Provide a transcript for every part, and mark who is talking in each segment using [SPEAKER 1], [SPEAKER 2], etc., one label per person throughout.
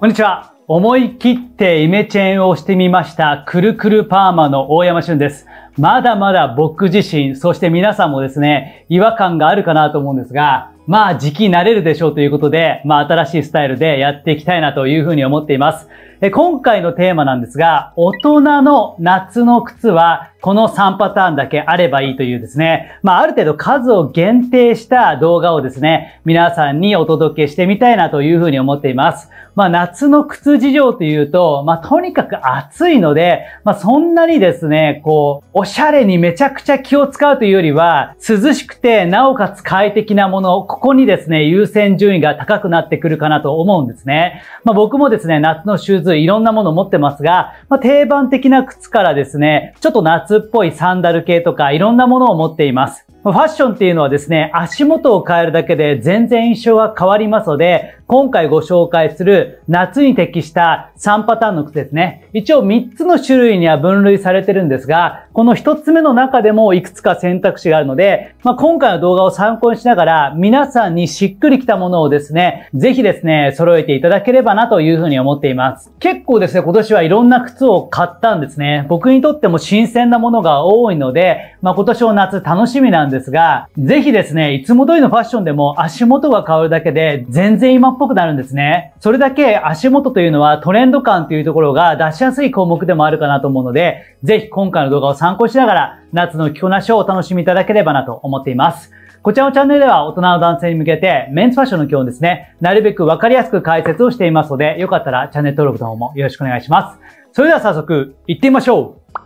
[SPEAKER 1] こんにちは。思い切ってイメチェンをしてみました、くるくるパーマの大山俊です。まだまだ僕自身、そして皆さんもですね、違和感があるかなと思うんですが、まあ時期慣れるでしょうということで、まあ新しいスタイルでやっていきたいなというふうに思っています。今回のテーマなんですが、大人の夏の靴はこの3パターンだけあればいいというですね、まあある程度数を限定した動画をですね、皆さんにお届けしてみたいなというふうに思っています。まあ夏の靴事情というと、まあとにかく暑いので、まあそんなにですね、こう、おしゃれにめちゃくちゃ気を使うというよりは、涼しくて、なおかつ快適なもの、ここにですね、優先順位が高くなってくるかなと思うんですね。まあ僕もですね、夏のシューズずいろんなもの持ってますが、まあ、定番的な靴からですね、ちょっと夏っぽいサンダル系とかいろんなものを持っています。ファッションっていうのはですね、足元を変えるだけで全然印象が変わりますので、今回ご紹介する夏に適した3パターンの靴ですね。一応3つの種類には分類されてるんですが、この1つ目の中でもいくつか選択肢があるので、まあ、今回の動画を参考にしながら皆さんにしっくりきたものをですね、ぜひですね、揃えていただければなというふうに思っています。結構ですね、今年はいろんな靴を買ったんですね。僕にとっても新鮮なものが多いので、まあ、今年の夏楽しみなんですが、ぜひですね、いつも通りのファッションでも足元が変わるだけで全然今っぽくなるんですね。それだけ足元というのはトレンド感というところが出しやすい項目でもあるかなと思うので、ぜひ今回の動画を参考しながら、夏の着こなしをお楽しみいただければなと思っています。こちらのチャンネルでは大人の男性に向けてメンズファッションの基本ですね、なるべくわかりやすく解説をしていますので、よかったらチャンネル登録の方もよろしくお願いします。それでは早速、行ってみましょう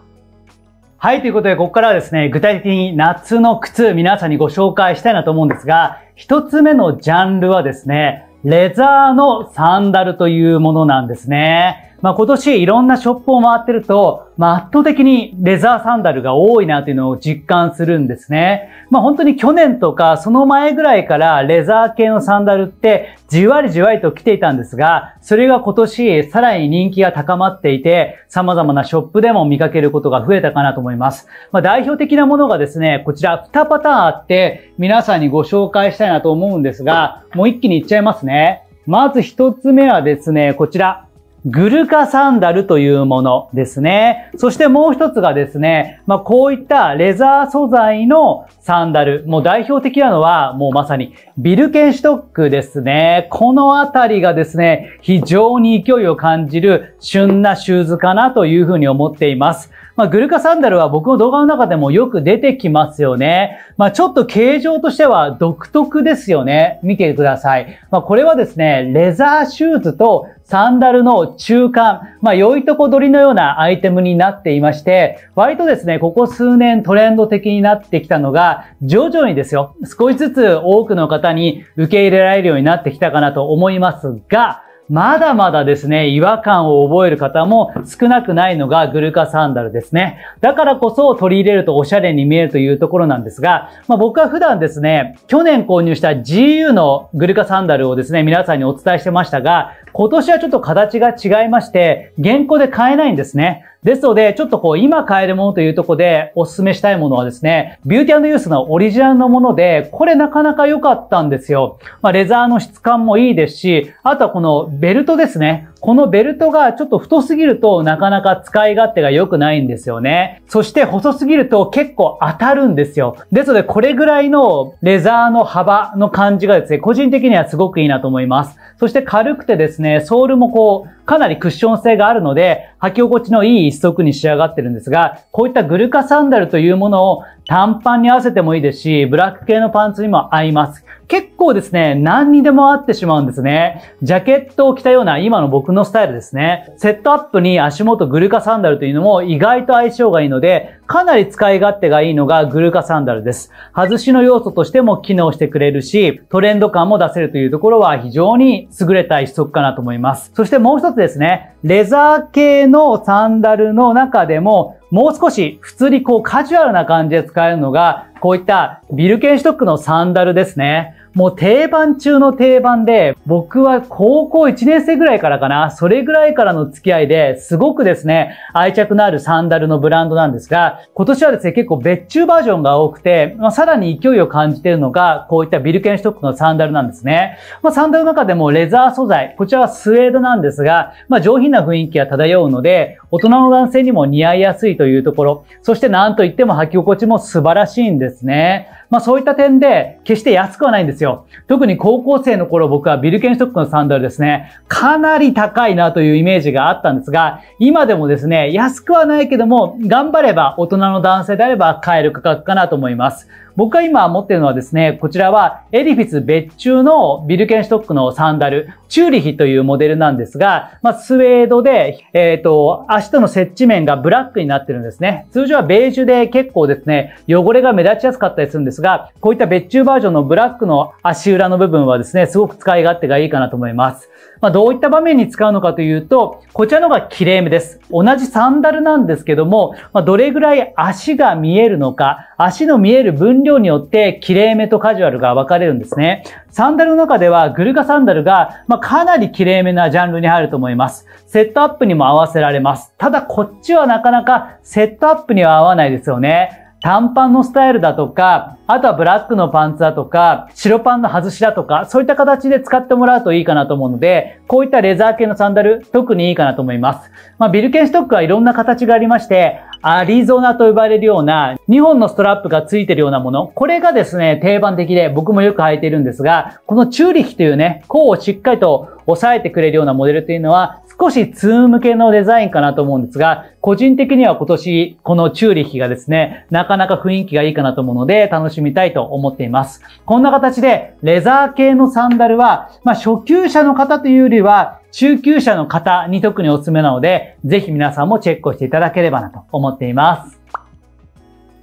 [SPEAKER 1] はい、ということで、ここからはですね、具体的に夏の靴、皆さんにご紹介したいなと思うんですが、一つ目のジャンルはですね、レザーのサンダルというものなんですね。まあ、今年いろんなショップを回ってると、まあ、圧倒的にレザーサンダルが多いなというのを実感するんですね。まあ、本当に去年とかその前ぐらいからレザー系のサンダルってじわりじわりと来ていたんですが、それが今年さらに人気が高まっていて、様々なショップでも見かけることが増えたかなと思います。まあ、代表的なものがですね、こちら2パターンあって皆さんにご紹介したいなと思うんですが、もう一気にいっちゃいますね。まず一つ目はですね、こちら。グルカサンダルというものですね。そしてもう一つがですね、まあこういったレザー素材のサンダル、もう代表的なのはもうまさにビルケンシュトックですね。このあたりがですね、非常に勢いを感じる旬なシューズかなというふうに思っています。まあ、グルカサンダルは僕の動画の中でもよく出てきますよね。まあ、ちょっと形状としては独特ですよね。見てください。まあ、これはですね、レザーシューズとサンダルの中間、まあ、良いとこ取りのようなアイテムになっていまして、割とですね、ここ数年トレンド的になってきたのが、徐々にですよ、少しずつ多くの方に受け入れられるようになってきたかなと思いますが、まだまだですね、違和感を覚える方も少なくないのがグルカサンダルですね。だからこそ取り入れるとおしゃれに見えるというところなんですが、まあ、僕は普段ですね、去年購入した GU のグルカサンダルをですね、皆さんにお伝えしてましたが、今年はちょっと形が違いまして、現行で買えないんですね。ですので、ちょっとこう、今買えるものというとこで、お勧めしたいものはですね、ビューティーユースのオリジナルのもので、これなかなか良かったんですよ。まあ、レザーの質感もいいですし、あとはこのベルトですね。このベルトがちょっと太すぎるとなかなか使い勝手が良くないんですよね。そして細すぎると結構当たるんですよ。ですのでこれぐらいのレザーの幅の感じがですね、個人的にはすごくいいなと思います。そして軽くてですね、ソールもこう、かなりクッション性があるので、履き心地のいい一足に仕上がってるんですが、こういったグルカサンダルというものを短パンに合わせてもいいですし、ブラック系のパンツにも合います。結構ですね、何にでも合ってしまうんですね。ジャケットを着たような今の僕のスタイルですね。セットアップに足元グルカサンダルというのも意外と相性がいいので、かなり使い勝手がいいのがグルカサンダルです。外しの要素としても機能してくれるし、トレンド感も出せるというところは非常に優れた一足かなと思います。そしてもう一つですね、レザー系のサンダルの中でも、もう少し普通にこうカジュアルな感じで使えるのが、こういったビルケンシュトックのサンダルですね。もう定番中の定番で、僕は高校1年生ぐらいからかな、それぐらいからの付き合いですごくですね、愛着のあるサンダルのブランドなんですが、今年はですね、結構別注バージョンが多くて、まあ、さらに勢いを感じているのが、こういったビルケンシュトックのサンダルなんですね。まあ、サンダルの中でもレザー素材、こちらはスウェードなんですが、まあ、上品な雰囲気が漂うので、大人の男性にも似合いやすいというところ、そして何と言っても履き心地も素晴らしいんですね。まあそういった点で決して安くはないんですよ。特に高校生の頃僕はビルケンストックのサンダルですね、かなり高いなというイメージがあったんですが、今でもですね、安くはないけども、頑張れば大人の男性であれば買える価格かなと思います。僕が今持ってるのはですね、こちらはエディフィス別注のビルケンシュトックのサンダル、チューリヒというモデルなんですが、まあ、スウェードで、えっ、ー、と、足との接地面がブラックになってるんですね。通常はベージュで結構ですね、汚れが目立ちやすかったりするんですが、こういった別注バージョンのブラックの足裏の部分はですね、すごく使い勝手がいいかなと思います。まあ、どういった場面に使うのかというと、こちらのが綺麗めです。同じサンダルなんですけども、まあ、どれぐらい足が見えるのか、足の見える分量によって綺麗めとカジュアルが分かれるんですね。サンダルの中ではグルカサンダルが、まあ、かなり綺麗めなジャンルに入ると思います。セットアップにも合わせられます。ただこっちはなかなかセットアップには合わないですよね。短パンのスタイルだとか、あとはブラックのパンツだとか、白パンの外しだとか、そういった形で使ってもらうといいかなと思うので、こういったレザー系のサンダル、特にいいかなと思います。まあ、ビルケンストックはいろんな形がありまして、アリゾナと呼ばれるような2本のストラップがついてるようなもの。これがですね、定番的で僕もよく履いてるんですが、このチューリヒというね、甲をしっかりと抑えてくれるようなモデルというのは、少しツームけのデザインかなと思うんですが、個人的には今年、このチューリッヒがですね、なかなか雰囲気がいいかなと思うので、楽しみたいと思っています。こんな形で、レザー系のサンダルは、まあ、初級者の方というよりは、中級者の方に特におすすめなので、ぜひ皆さんもチェックをしていただければなと思っています。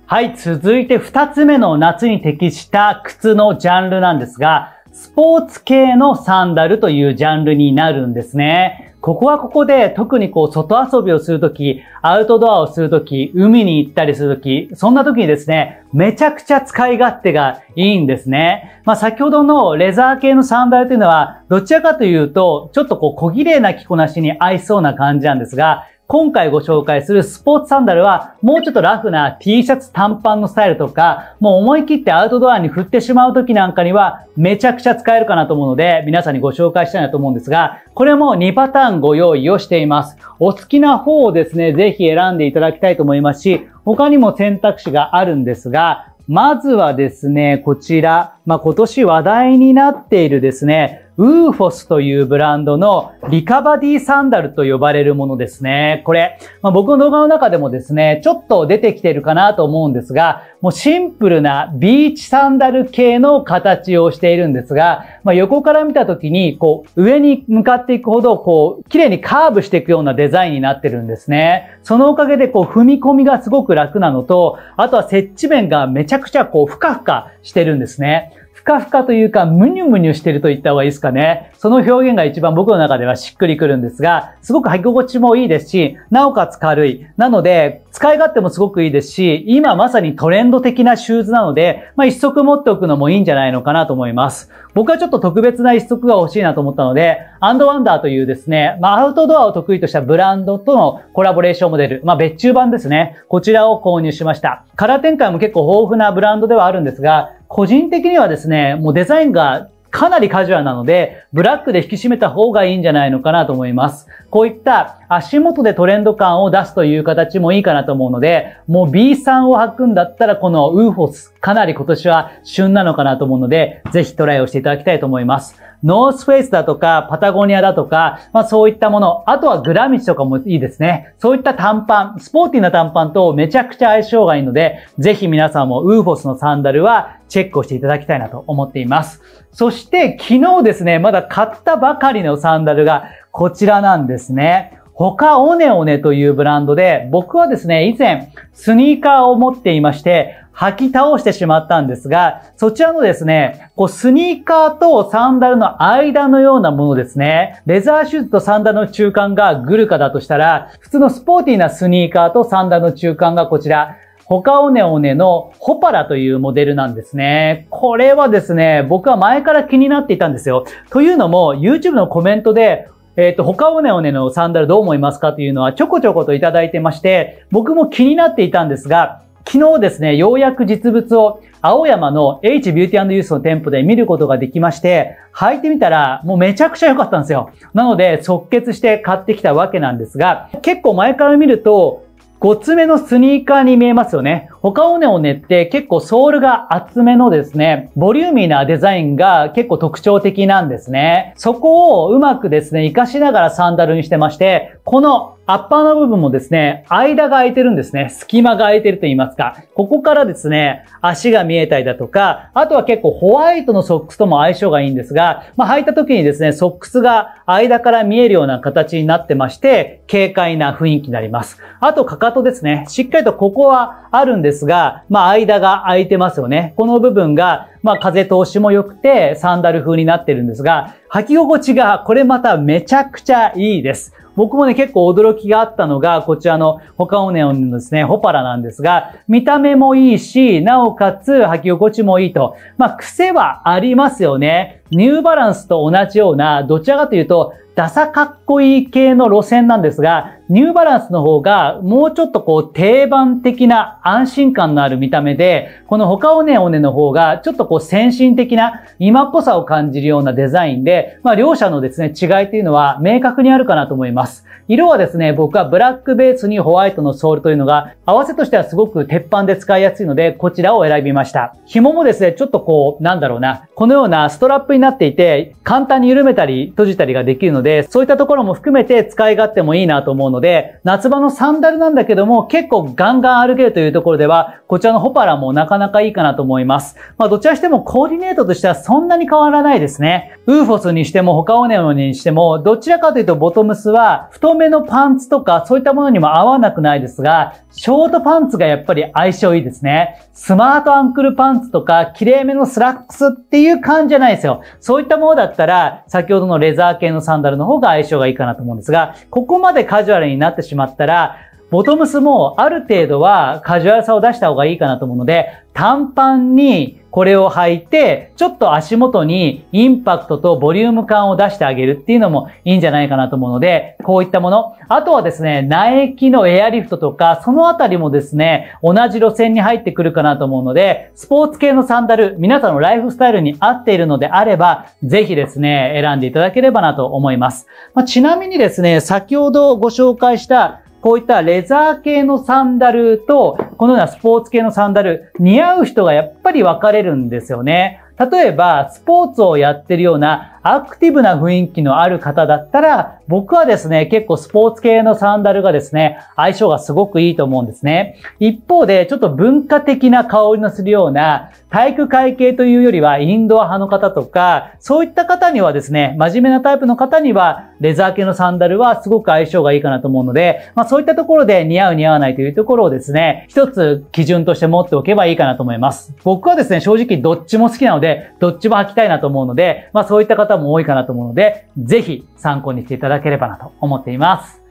[SPEAKER 1] はい、続いて2つ目の夏に適した靴のジャンルなんですが、スポーツ系のサンダルというジャンルになるんですね。ここはここで特にこう外遊びをするとき、アウトドアをするとき、海に行ったりするとき、そんなときにですね、めちゃくちゃ使い勝手がいいんですね。まあ先ほどのレザー系のサンダルというのは、どちらかというと、ちょっとこう小綺麗な着こなしに合いそうな感じなんですが、今回ご紹介するスポーツサンダルは、もうちょっとラフな T シャツ短パンのスタイルとか、もう思い切ってアウトドアに振ってしまう時なんかには、めちゃくちゃ使えるかなと思うので、皆さんにご紹介したいなと思うんですが、これも2パターンご用意をしています。お好きな方をですね、ぜひ選んでいただきたいと思いますし、他にも選択肢があるんですが、まずはですね、こちら、まあ、今年話題になっているですね、ウーフォスというブランドのリカバディサンダルと呼ばれるものですね。これ、まあ、僕の動画の中でもですね、ちょっと出てきてるかなと思うんですが、もうシンプルなビーチサンダル系の形をしているんですが、まあ、横から見た時に、こう、上に向かっていくほど、こう、綺麗にカーブしていくようなデザインになってるんですね。そのおかげで、こう、踏み込みがすごく楽なのと、あとは接地面がめちゃくちゃこう、ふかふかしてるんですね。ふかふかというか、むにゅむにゅしてると言った方がいいですかね。その表現が一番僕の中ではしっくりくるんですが、すごく履き心地もいいですし、なおかつ軽い。なので、使い勝手もすごくいいですし、今まさにトレンド的なシューズなので、まあ一足持っておくのもいいんじゃないのかなと思います。僕はちょっと特別な一足が欲しいなと思ったので、アンドワンダーというですね、まあアウトドアを得意としたブランドとのコラボレーションモデル、まあ別注版ですね。こちらを購入しました。カラー展開も結構豊富なブランドではあるんですが、個人的にはですね、もうデザインがかなりカジュアルなので、ブラックで引き締めた方がいいんじゃないのかなと思います。こういった足元でトレンド感を出すという形もいいかなと思うので、もう B さんを履くんだったらこのウーフォス、かなり今年は旬なのかなと思うので、ぜひトライをしていただきたいと思います。ノースフェイスだとか、パタゴニアだとか、まあそういったもの、あとはグラミチとかもいいですね。そういった短パン、スポーティーな短パンとめちゃくちゃ相性がいいので、ぜひ皆さんもウーフォスのサンダルはチェックをしていただきたいなと思っています。そして昨日ですね、まだ買ったばかりのサンダルがこちらなんですね。他オネオネというブランドで、僕はですね、以前スニーカーを持っていまして、履き倒してしまったんですが、そちらのですね、こうスニーカーとサンダルの間のようなものですね、レザーシューズとサンダルの中間がグルカだとしたら、普通のスポーティーなスニーカーとサンダルの中間がこちら、ホカオネオネのホパラというモデルなんですね。これはですね、僕は前から気になっていたんですよ。というのも、YouTube のコメントで、えっ、ー、と、ホカオネオネのサンダルどう思いますかというのはちょこちょこといただいてまして、僕も気になっていたんですが、昨日ですね、ようやく実物を青山の H ビューティーユースの店舗で見ることができまして、履いてみたらもうめちゃくちゃ良かったんですよ。なので即決して買ってきたわけなんですが、結構前から見ると、5つ目のスニーカーに見えますよね。お顔ねをネって結構ソールが厚めのですね、ボリューミーなデザインが結構特徴的なんですね。そこをうまくですね、活かしながらサンダルにしてまして、このアッパーの部分もですね、間が空いてるんですね。隙間が空いてると言いますか。ここからですね、足が見えたりだとか、あとは結構ホワイトのソックスとも相性がいいんですが、まあ、履いた時にですね、ソックスが間から見えるような形になってまして、軽快な雰囲気になります。あと、かかとですね。しっかりとここはあるんですですが、まあ、間が空いてますよね。この部分が、まあ、風通しも良くて、サンダル風になってるんですが、履き心地がこれまためちゃくちゃいいです。僕もね、結構驚きがあったのが、こちらの他オネオンのですね、ホパラなんですが、見た目もいいし、なおかつ履き心地もいいと。まあ、癖はありますよね。ニューバランスと同じような、どちらかというと、ダサかっこいい系の路線なんですが、ニューバランスの方がもうちょっとこう定番的な安心感のある見た目で、この他オネオネの方がちょっとこう先進的な今っぽさを感じるようなデザインで、まあ両者のですね違いというのは明確にあるかなと思います。。色はですね、僕はブラックベースにホワイトのソールというのが、合わせとしてはすごく鉄板で使いやすいので、こちらを選びました。紐もですね、ちょっとこう、なんだろうな、このようなストラップになっていて、簡単に緩めたり閉じたりができるので、そういったところも含めて使い勝手もいいなと思うので、夏場のサンダルなんだけども、結構ガンガン歩けるというところでは、こちらのホパラもなかなかいいかなと思います。まあ、どちらしてもコーディネートとしてはそんなに変わらないですね。ウーフォスにしても、他オネオにしても、どちらかというとボトムスは、太めのパンツとかそういったものにも合わなくないですが、ショートパンツがやっぱり相性いいですね。スマートアンクルパンツとか、綺麗めのスラックスっていう感じじゃないですよ。そういったものだったら、先ほどのレザー系のサンダルの方が相性がいいかなと思うんですが、ここまでカジュアルになってしまったら、ボトムスもある程度はカジュアルさを出した方がいいかなと思うので、短パンにこれを履いて、ちょっと足元にインパクトとボリューム感を出してあげるっていうのもいいんじゃないかなと思うので、こういったもの。あとはですね、苗木のエアリフトとか、そのあたりもですね、同じ路線に入ってくるかなと思うので、スポーツ系のサンダル、皆さんのライフスタイルに合っているのであれば、ぜひですね、選んでいただければなと思います。まあ、ちなみにですね、先ほどご紹介したこういったレザー系のサンダルと、このようなスポーツ系のサンダル、似合う人がやっぱり分かれるんですよね。例えば、スポーツをやってるようなアクティブな雰囲気のある方だったら、僕はですね、結構スポーツ系のサンダルがですね、相性がすごくいいと思うんですね。一方で、ちょっと文化的な香りのするような、体育会系というよりはインドア派の方とか、そういった方にはですね、真面目なタイプの方には、レザー系のサンダルはすごく相性がいいかなと思うので、まあそういったところで似合う似合わないというところをですね、一つ基準として持っておけばいいかなと思います。僕はですね、正直どっちも好きなので、どっちも履きたいなと思うので、まあそういった方方も多いかなと思うので、ぜひ参考にしていただければなと思っています。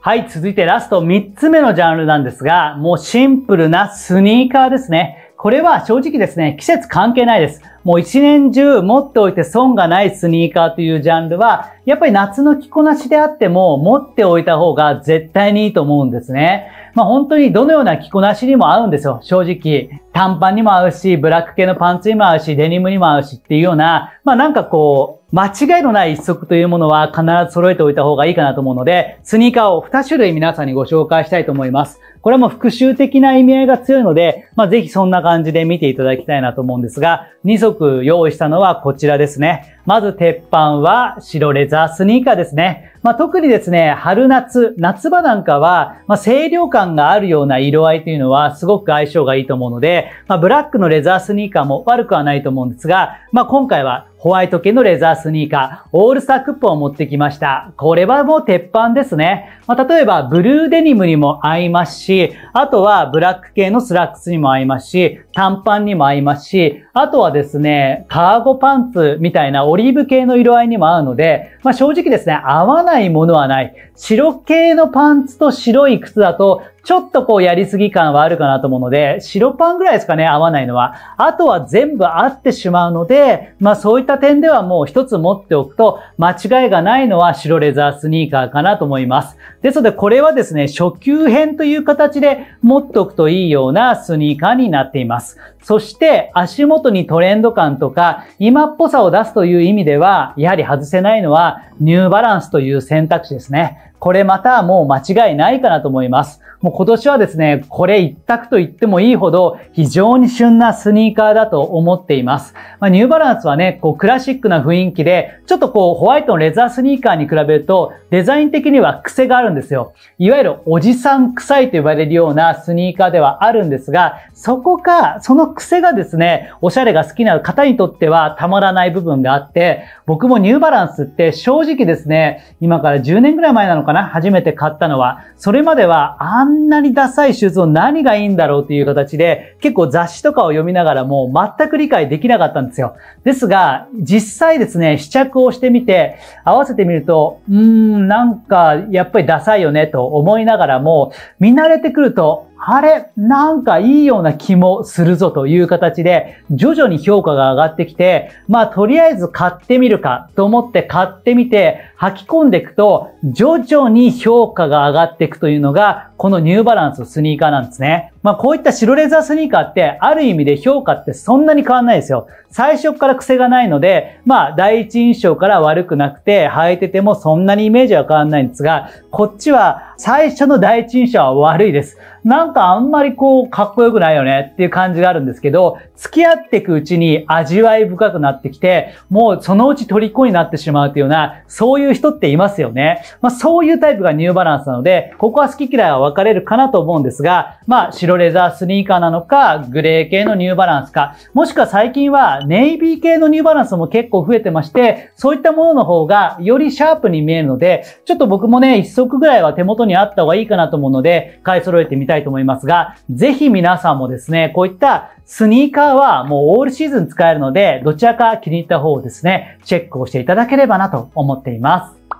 [SPEAKER 1] はい、続いてラスト3つ目のジャンルなんですが、もうシンプルなスニーカーですね。これは正直ですね、季節関係ないです。もう一年中持っておいて損がないスニーカーというジャンルは、やっぱり夏の着こなしであっても持っておいた方が絶対にいいと思うんですね。まあ本当にどのような着こなしにも合うんですよ、正直。短パンにも合うし、ブラック系のパンツにも合うし、デニムにも合うしっていうような、まあなんかこう、間違いのない一足というものは必ず揃えておいた方がいいかなと思うので、スニーカーを2種類皆さんにご紹介したいと思います。これも復習的な意味合いが強いので、まあ、ぜひそんな感じで見ていただきたいなと思うんですが、2足用意したのはこちらですね。まず鉄板は白レザースニーカーですね。まあ、特にですね、春夏、夏場なんかは、まあ、清涼感があるような色合いというのはすごく相性がいいと思うので、まあ、ブラックのレザースニーカーも悪くはないと思うんですが、まあ、今回はホワイト系のレザースニーカー、オールスタークッポンを持ってきました。これはもう鉄板ですね。まあ、例えば、ブルーデニムにも合いますし、し、あとはブラック系のスラックスにも合いますし、短パンにも合いますし、あとはですね、カーゴパンツみたいなオリーブ系の色合いにも合うので、まあ、正直ですね、合わないものはない。白系のパンツと白い靴だと、ちょっとこうやりすぎ感はあるかなと思うので、白パンぐらいですかね、合わないのは。あとは全部合ってしまうので、まあそういった点ではもう一つ持っておくと、間違いがないのは白レザースニーカーかなと思います。ですのでこれはですね、初級編という形で持っておくといいようなスニーカーになっています。そして足元とにトレンド感とか、今っぽさを出すという意味では、やはり外せないのは、ニューバランスという選択肢ですね。これまたもう間違いないかなと思います。もう今年はですね、これ一択と言ってもいいほど非常に旬なスニーカーだと思っています。まあ、ニューバランスはね、こうクラシックな雰囲気で、ちょっとこうホワイトのレザースニーカーに比べるとデザイン的には癖があるんですよ。いわゆるおじさん臭いと言われるようなスニーカーではあるんですが、そこか、その癖がですね、おしゃれが好きな方にとってはたまらない部分があって、僕もニューバランスって正直ですね、今から10年ぐらい前なのかかな初めて買ったのは、それまではあんなにダサいシューズを何がいいんだろうっていう形で、結構雑誌とかを読みながらも全く理解できなかったんですよ。ですが、実際ですね、試着をしてみて、合わせてみると、うーん、なんかやっぱりダサいよねと思いながらも、見慣れてくると、あれ、なんかいいような気もするぞという形で、徐々に評価が上がってきて、まあとりあえず買ってみるかと思って買ってみて、吐き込んでいくと、徐々に評価が上がっていくというのが、このニューバランスのスニーカーなんですね。まあこういった白レザースニーカーってある意味で評価ってそんなに変わんないですよ。最初から癖がないので、まあ第一印象から悪くなくて履いててもそんなにイメージは変わんないんですが、こっちは最初の第一印象は悪いです。なんかあんまりこうかっこよくないよねっていう感じがあるんですけど、付き合っていくうちに味わい深くなってきて、もうそのうち虜になってしまうというような、そういう人っていますよね。まあそういうタイプがニューバランスなので、ここは好き嫌いは分かれるかなと思うんですが、まあ、白レザースニーカーなのか、グレー系のニューバランスか、もしくは最近はネイビー系のニューバランスも結構増えてまして、そういったものの方がよりシャープに見えるので、ちょっと僕もね、一足ぐらいは手元にあった方がいいかなと思うので、買い揃えてみたいと思いますが、ぜひ皆さんもですね、こういったスニーカーはもうオールシーズン使えるので、どちらか気に入った方をですね、チェックをしていただければなと思っています。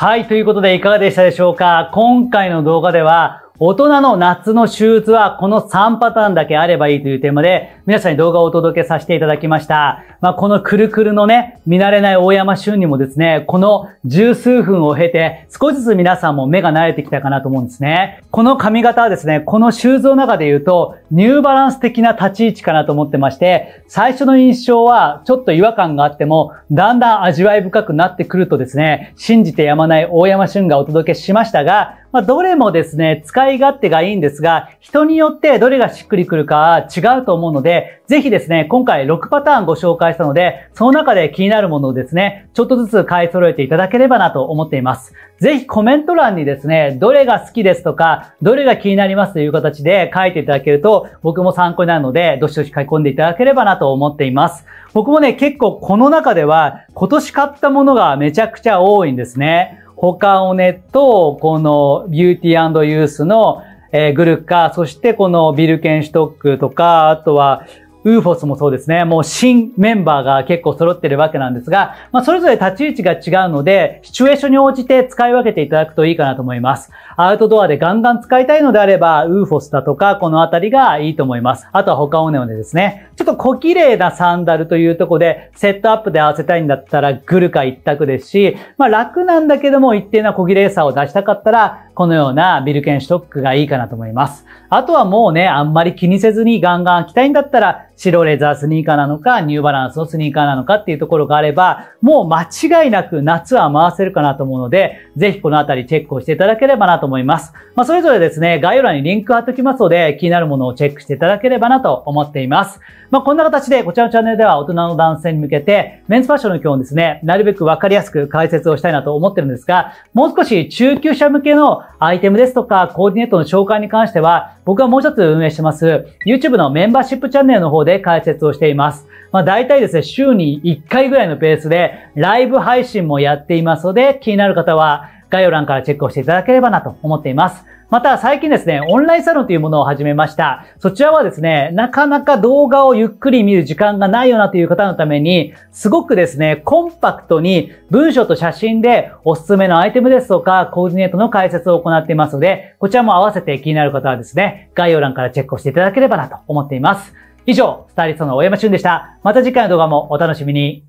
[SPEAKER 1] はい、ということでいかがでしたでしょうか今回の動画では大人の夏の手術はこの3パターンだけあればいいというテーマで皆さんに動画をお届けさせていただきました。まあ、このくるくるのね、見慣れない大山俊にもですね、この十数分を経て少しずつ皆さんも目が慣れてきたかなと思うんですね。この髪型はですね、このシューズの中で言うとニューバランス的な立ち位置かなと思ってまして、最初の印象はちょっと違和感があってもだんだん味わい深くなってくるとですね、信じてやまない大山俊がお届けしましたが、まあ、どれもですね、使い勝手がいいんですが、人によってどれがしっくりくるか違うと思うので、ぜひですね、今回6パターンご紹介したので、その中で気になるものをですね、ちょっとずつ買い揃えていただければなと思っています。ぜひコメント欄にですね、どれが好きですとか、どれが気になりますという形で書いていただけると、僕も参考になるので、どしどし書き込んでいただければなと思っています。僕もね、結構この中では、今年買ったものがめちゃくちゃ多いんですね。ホカオネと、このビューティーユースの、えー、グルカ、そしてこのビルケンシュトックとか、あとは、ウーフォスもそうですね。もう新メンバーが結構揃ってるわけなんですが、まあ、それぞれ立ち位置が違うので、シチュエーションに応じて使い分けていただくといいかなと思います。アウトドアでガンガン使いたいのであれば、ウーフォスだとか、このあたりがいいと思います。あとは他オネオネですね。ちょっと小綺麗なサンダルというとこで、セットアップで合わせたいんだったら、グルカ一択ですし、まあ、楽なんだけども、一定な小綺麗さを出したかったら、このようなビルケンシュトックがいいかなと思います。あとはもうね、あんまり気にせずにガンガン着たいんだったら、白レザースニーカーなのか、ニューバランスのスニーカーなのかっていうところがあれば、もう間違いなく夏は回せるかなと思うので、ぜひこのあたりチェックをしていただければなと思います。まあ、それぞれですね、概要欄にリンク貼っておきますので、気になるものをチェックしていただければなと思っています。まあ、こんな形で、こちらのチャンネルでは大人の男性に向けて、メンズファッションの基本ですね、なるべくわかりやすく解説をしたいなと思ってるんですが、もう少し中級者向けのアイテムですとか、コーディネートの紹介に関しては、僕はもう一つ運営してます、YouTube のメンバーシップチャンネルの方で解説をしています。まあ、大体ですね、週に1回ぐらいのペースで、ライブ配信もやっていますので、気になる方は、概要欄からチェックをしていただければなと思っています。また最近ですね、オンラインサロンというものを始めました。そちらはですね、なかなか動画をゆっくり見る時間がないよなという方のために、すごくですね、コンパクトに文章と写真でおすすめのアイテムですとか、コーディネートの解説を行っていますので、こちらも合わせて気になる方はですね、概要欄からチェックをしていただければなと思っています。以上、スタイリストの大山俊でした。また次回の動画もお楽しみに。